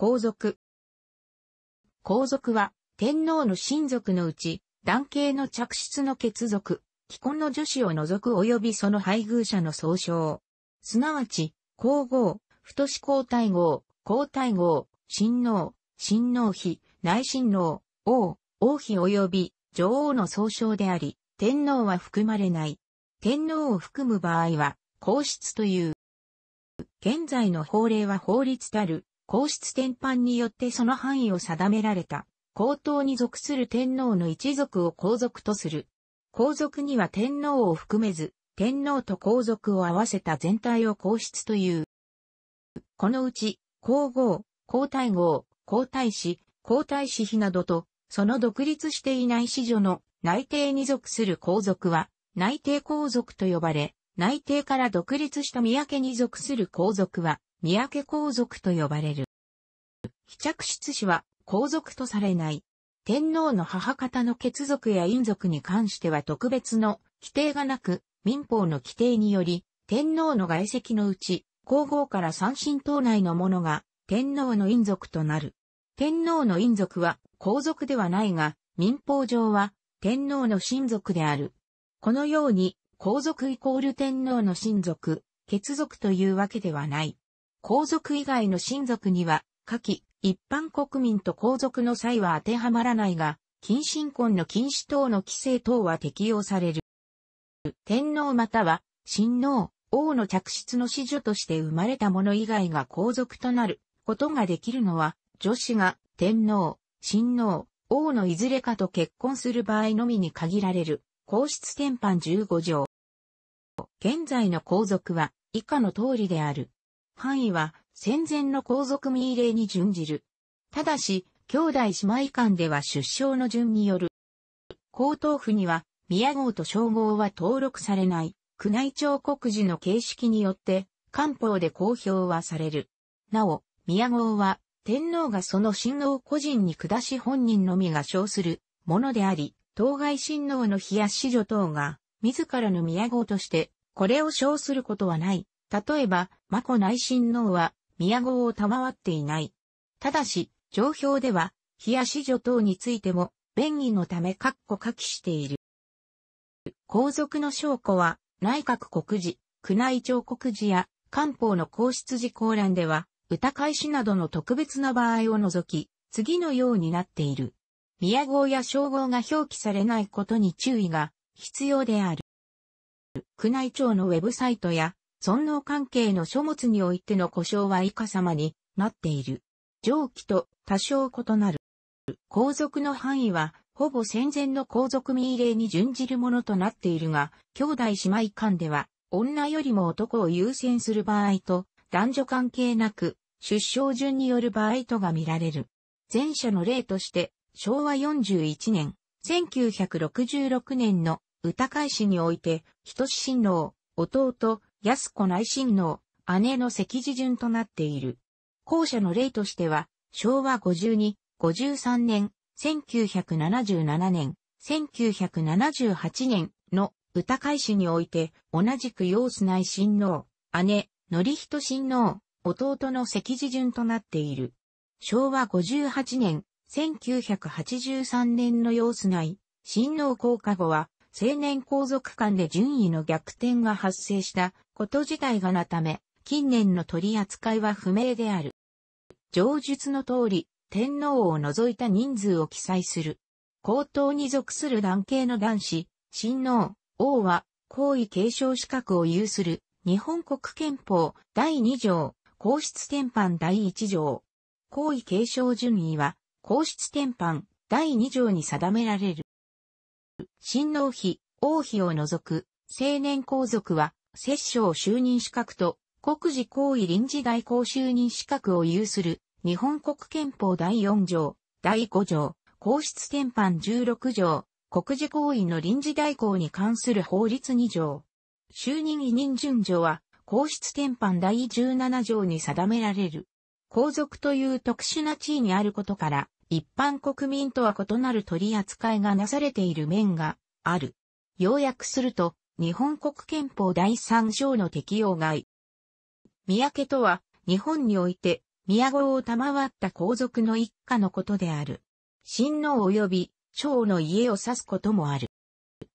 皇族。皇族は、天皇の親族のうち、男系の嫡出の血族、既婚の女子を除く及びその配偶者の総称。すなわち、皇后、太子皇太后、皇太后、親王、親王妃、内親王、王、王妃及び女王の総称であり、天皇は含まれない。天皇を含む場合は、皇室という。現在の法令は法律たる、皇室典範によってその範囲を定められた。皇統に属する天皇の一族を皇族とする。皇族には天皇を含めず、天皇と皇族を合わせた全体を皇室という。このうち、皇后、皇太后、皇太子、皇太子妃などと、その独立していない子女の内定に属する皇族は、内定皇族と呼ばれ、内定から独立した宮家に属する皇族は、三宅皇族と呼ばれる。非着室氏は皇族とされない。天皇の母方の血族や陰族に関しては特別の規定がなく、民法の規定により、天皇の外籍のうち、皇后から三神党内の者が、天皇の陰族となる。天皇の陰族は、皇族ではないが、民法上は、天皇の親族である。このように、皇族イコール天皇の親族、血族というわけではない。皇族以外の親族には、下記、一般国民と皇族の際は当てはまらないが、近親婚の禁止等の規制等は適用される。天皇または、親王、王の嫡出の子女として生まれた者以外が皇族となることができるのは、女子が天皇、親王、王のいずれかと結婚する場合のみに限られる、皇室典範15条。現在の皇族は以下の通りである。範囲は戦前の皇族命令に準じる。ただし、兄弟姉妹間では出生の順による。皇統府には、宮号と称号は登録されない、宮内庁告示の形式によって、官報で公表はされる。なお、宮号は、天皇がその親王個人に下し本人のみが称するものであり、当該親王の冷や子女等が、自らの宮号として、これを称することはない、例えば、マコ内親王は、宮郷を賜っていない。ただし、上表では、冷や子女等についても、便宜のため括弧下記している。皇族の証拠は、内閣国事、宮内庁国事や、官報の皇室事項欄では、歌返しなどの特別な場合を除き、次のようになっている。宮号や称号が表記されないことに注意が必要である。宮内庁のウェブサイトや尊能関係の書物においての故障は以下様になっている。上記と多少異なる。皇族の範囲は、ほぼ戦前の皇族民令に準じるものとなっているが、兄弟姉妹間では、女よりも男を優先する場合と、男女関係なく、出生順による場合とが見られる。前者の例として、昭和41年、1966年の歌会誌において、人志親王、弟、安子内親王、姉の席次順となっている。後者の例としては、昭和52、53年、1977年、1978年の歌会誌において、同じく様子内親王、姉、則人親王、弟の席次順となっている。昭和58年、1983年の様子内、親王降下後は、青年皇族間で順位の逆転が発生したこと自体がなため、近年の取り扱いは不明である。上述の通り、天皇を除いた人数を記載する。皇統に属する男系の男子、親王、王は、皇位継承資格を有する、日本国憲法第2条、皇室典範第1条。皇位継承順位は、皇室典範第2条に定められる。親王妃、王妃を除く、青年皇族は、摂政就任資格と国事行為臨時代行就任資格を有する日本国憲法第4条、第5条、皇室典範16条、国事行為の臨時代行に関する法律2条。就任委任順序は皇室典範第17条に定められる。皇族という特殊な地位にあることから、一般国民とは異なる取り扱いがなされている面がある。要約すると、日本国憲法第三章の適用外。三宅とは、日本において、宮都を賜った皇族の一家のことである。親王及び、将の家を指すこともある。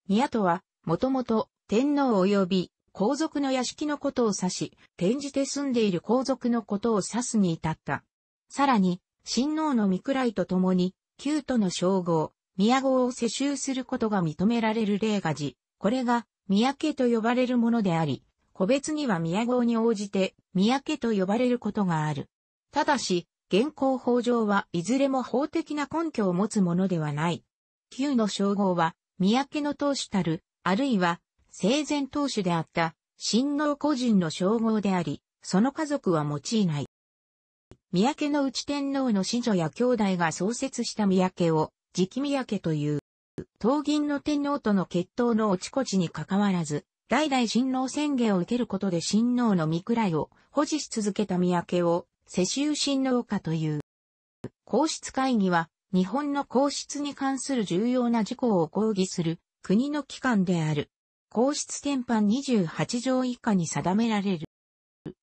宮とは、もともと、天皇及び、皇族の屋敷のことを指し、転じて住んでいる皇族のことを指すに至った。さらに、親王の御位ととに、旧都の称号、宮号を世襲することが認められる例がじ、これが三宅と呼ばれるものであり、個別には宮号に応じて、三宅と呼ばれることがある。ただし、現行法上はいずれも法的な根拠を持つものではない。旧の称号は、三宅の当主たる、あるいは、生前当主であった、親王個人の称号であり、その家族は用いない。三宅の内天皇の子女や兄弟が創設した三宅を、直三宅という。東銀の天皇との決闘の落ちこちに関わらず、代々親王宣言を受けることで親王の御位を保持し続けた三宅を世襲親王家という。皇室会議は日本の皇室に関する重要な事項を抗議する国の機関である。皇室典範28条以下に定められる。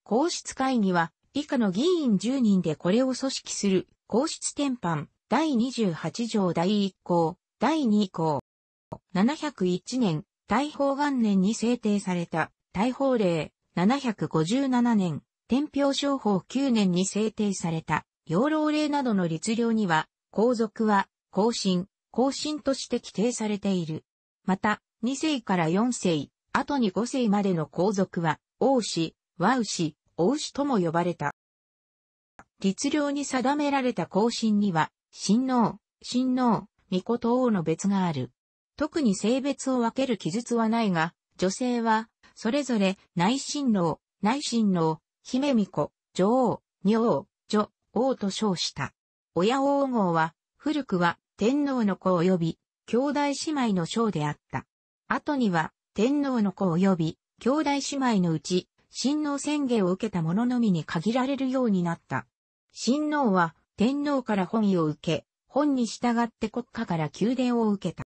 皇室会議は以下の議員10人でこれを組織する皇室典範第28条第1項第2項。701年、大宝元年に制定された、大宝令、757年、天平商法9年に制定された、養老令などの律令には、皇族は、皇進、皇進として規定されている。また、2世から4世、後に5世までの皇族は、王子、和氏、王氏とも呼ばれた。律令に定められた皇進には、親王、親王、巫女と王の別がある。特に性別を分ける記述はないが、女性は、それぞれ、内親王、内親王、姫巫女、女王、女王、女王と称した。親王号は、古くは天皇の子及び、兄弟姉妹の将であった。後には、天皇の子及び、兄弟姉妹のうち、親王宣言を受けた者のみに限られるようになった。親王は、天皇から本位を受け、本に従って国家から宮殿を受けた。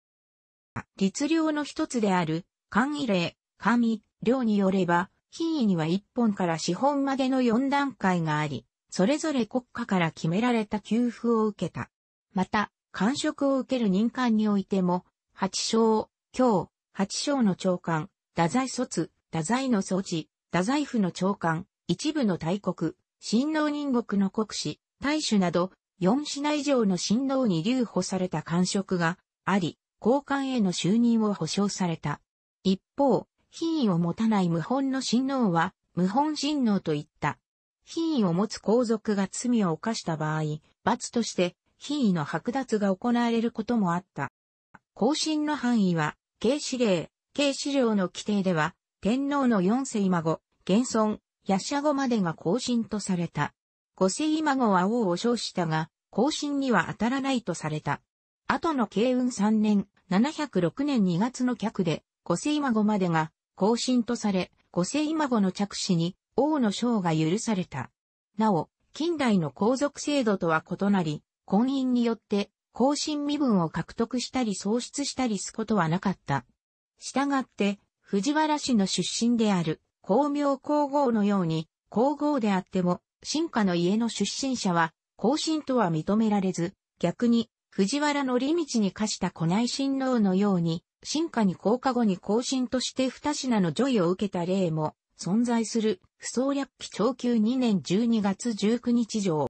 律令の一つである、官位令、官位、令によれば、品位には一本から四本までの四段階があり、それぞれ国家から決められた給付を受けた。また、官職を受ける任官においても、八章、京、八章の長官、太宰卒、太宰の措置、太宰府の長官、一部の大国、新農人国の国士、大主など、4品以上の親王に留保された感触があり、交換への就任を保障された。一方、品位を持たない無本の親王は、無本親王といった。品位を持つ皇族が罪を犯した場合、罰として品位の剥奪が行われることもあった。更新の範囲は、軽視令、軽視令の規定では、天皇の四世孫、現存、ヤシャまでが更新とされた。五世今後は王を称したが、後進には当たらないとされた。後の慶運3年、706年2月の客で、五世今後までが、後進とされ、五世今後の着手に、王の章が許された。なお、近代の皇族制度とは異なり、婚姻によって、後進身分を獲得したり喪失したりすことはなかった。従って、藤原氏の出身である、光明皇后のように、皇后であっても、進化の家の出身者は、後進とは認められず、逆に、藤原の利道に課した古内親王のように、進化に降下後に後進として二品の女位を受けた例も、存在する、不創略期長級2年12月19日上。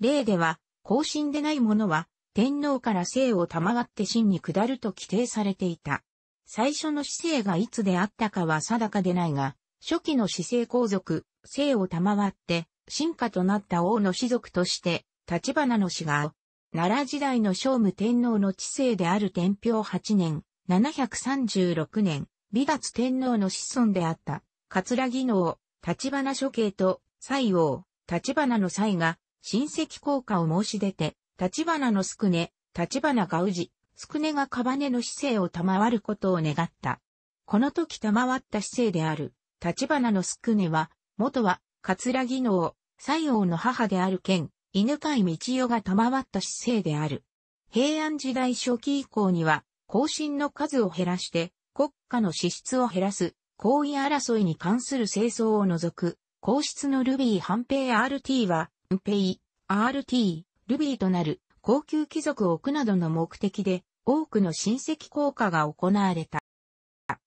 例では、後進でない者は、天皇から姓を賜って真に下ると規定されていた。最初の姿勢がいつであったかは定かでないが、初期の姿勢皇族、姓を賜って、進化となった王の士族として、立花の氏が、奈良時代の聖武天皇の治世である天平8年、736年、美達天皇の子孫であった、桂木能、立花処刑と、西王、立花の西が、親戚効果を申し出て、立花の宿根、立花が氏、宿根が屍の姿勢を賜ることを願った。この時賜った姿勢である、立花の宿根は、元は、桂木能、西王の母である県、犬飼道代が賜った姿勢である。平安時代初期以降には、後進の数を減らして、国家の支出を減らす、行為争いに関する清掃を除く、皇室のルビー半平 RT は、ンペイ、RT、ルビーとなる、高級貴族を置くなどの目的で、多くの親戚効果が行われた。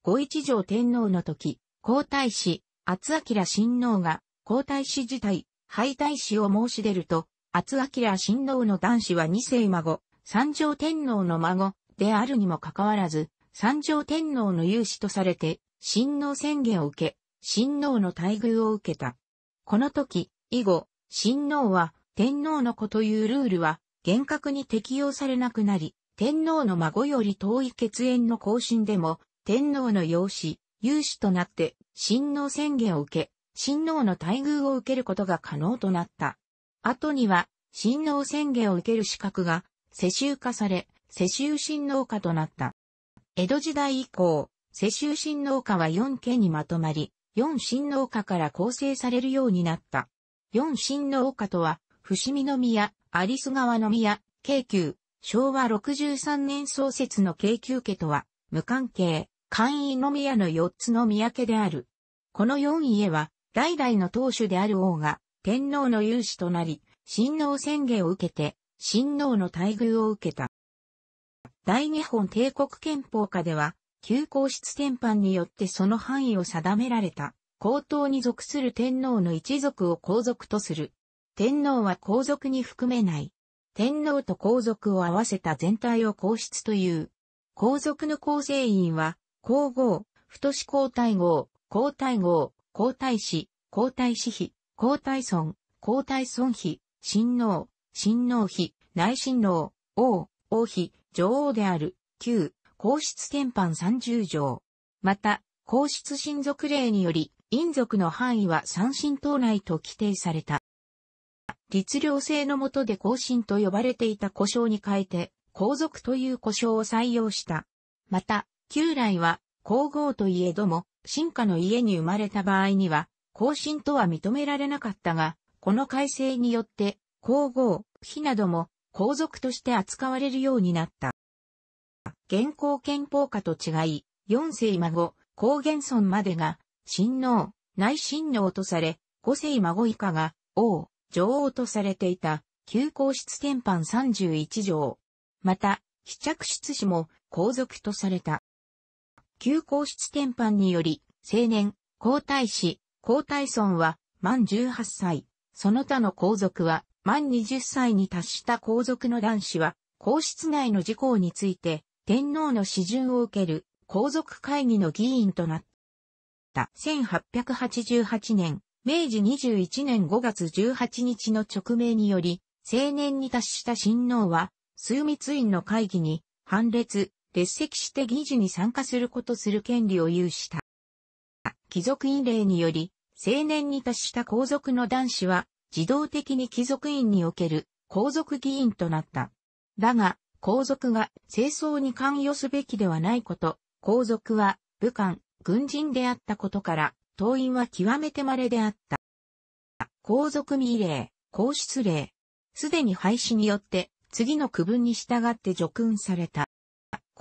五一条天皇の時、皇太子、厚明親王が、皇太子自体、敗退子を申し出ると、厚明親王の男子は二世孫、三条天皇の孫であるにもかかわらず、三条天皇の勇士とされて、親王宣言を受け、親王の待遇を受けた。この時、以後、親王は天皇の子というルールは厳格に適用されなくなり、天皇の孫より遠い血縁の更新でも、天皇の養子、勇士となって、親王宣言を受け、親王の待遇を受けることが可能となった。後には、親王宣言を受ける資格が、世襲化され、世襲親王家となった。江戸時代以降、世襲親王家は4家にまとまり、4親王家から構成されるようになった。4親王家とは、伏見宮、有栖川宮、京急、昭和63年創設の京急家とは、無関係、簡易の宮の4つの宮家である。この4家は、代々の当主である王が、天皇の勇士となり、親王宣言を受けて、親王の待遇を受けた。大日本帝国憲法下では、旧皇室典範によってその範囲を定められた、皇統に属する天皇の一族を皇族とする。天皇は皇族に含めない。天皇と皇族を合わせた全体を皇室という。皇族の構成員は、皇后、太子皇太后、皇太后、皇太子、皇太子妃、皇太孫、皇太孫妃、親王、親王妃、内親王、王、王妃、女王である、旧、皇室天範三十条。また、皇室親族令により、陰族の範囲は三神党内と規定された。律令制の下で皇親と呼ばれていた故障に変えて、皇族という故障を採用した。また、旧来は皇后といえども、進化の家に生まれた場合には、皇進とは認められなかったが、この改正によって、皇后、妃なども、皇族として扱われるようになった。現行憲法下と違い、四世孫、高元村までが、親王、内親王とされ、五世孫以下が、王、女王とされていた、旧皇室天三31条。また、試着室氏も皇族とされた。旧皇室典範により、青年、皇太子、皇太孫は、満18歳、その他の皇族は、満20歳に達した皇族の男子は、皇室内の事項について、天皇の指順を受ける、皇族会議の議員となった。1888年、明治21年5月18日の直命により、青年に達した親王は、枢密院の会議に、判列、列席して議事に参加することする権利を有した。貴族院令により、青年に達した皇族の男子は、自動的に貴族院における皇族議員となった。だが、皇族が清掃に関与すべきではないこと、皇族は武官、軍人であったことから、党員は極めて稀であった。皇族未令、皇室令。すでに廃止によって、次の区分に従って除勲された。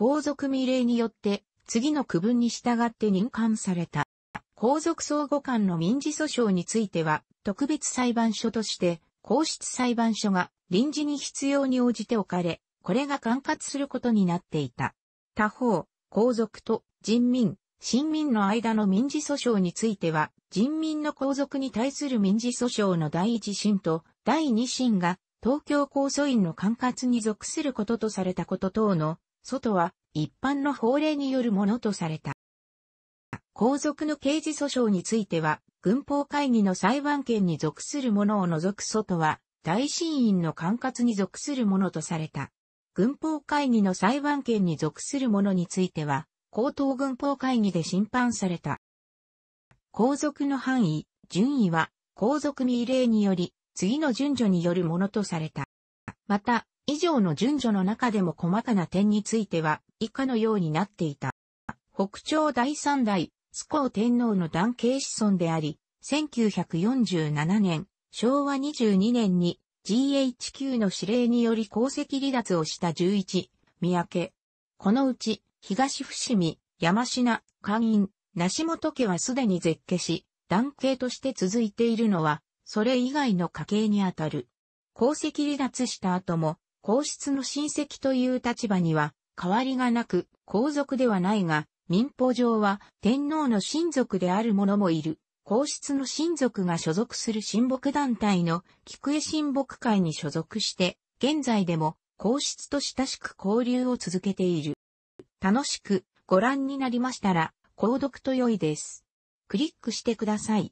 皇族未令によって、次の区分に従って任官された。皇族相互間の民事訴訟については、特別裁判所として、皇室裁判所が臨時に必要に応じて置かれ、これが管轄することになっていた。他方、皇族と人民、新民の間の民事訴訟については、人民の皇族に対する民事訴訟の第一審と第二審が東京高訴院の管轄に属することとされたこと等の外は一般の法令によるものとされた。皇族の刑事訴訟については、軍法会議の裁判権に属するものを除く外は、大審院の管轄に属するものとされた。軍法会議の裁判権に属するものについては、高等軍法会議で審判された。皇族の範囲、順位は、皇族に異例により、次の順序によるものとされた。また、以上の順序の中でも細かな点については以下のようになっていた。北朝第三代、スコー天皇の男系子孫であり、1947年、昭和22年に GHQ の指令により功績離脱をした11、三宅。このうち、東伏見、山品、官員、梨本家はすでに絶景し、男系として続いているのは、それ以外の家系にあたる。功績離脱した後も、皇室の親戚という立場には変わりがなく、皇族ではないが、民法上は天皇の親族である者もいる。皇室の親族が所属する親睦団体の菊江親睦会に所属して、現在でも皇室と親しく交流を続けている。楽しくご覧になりましたら、購読と良いです。クリックしてください。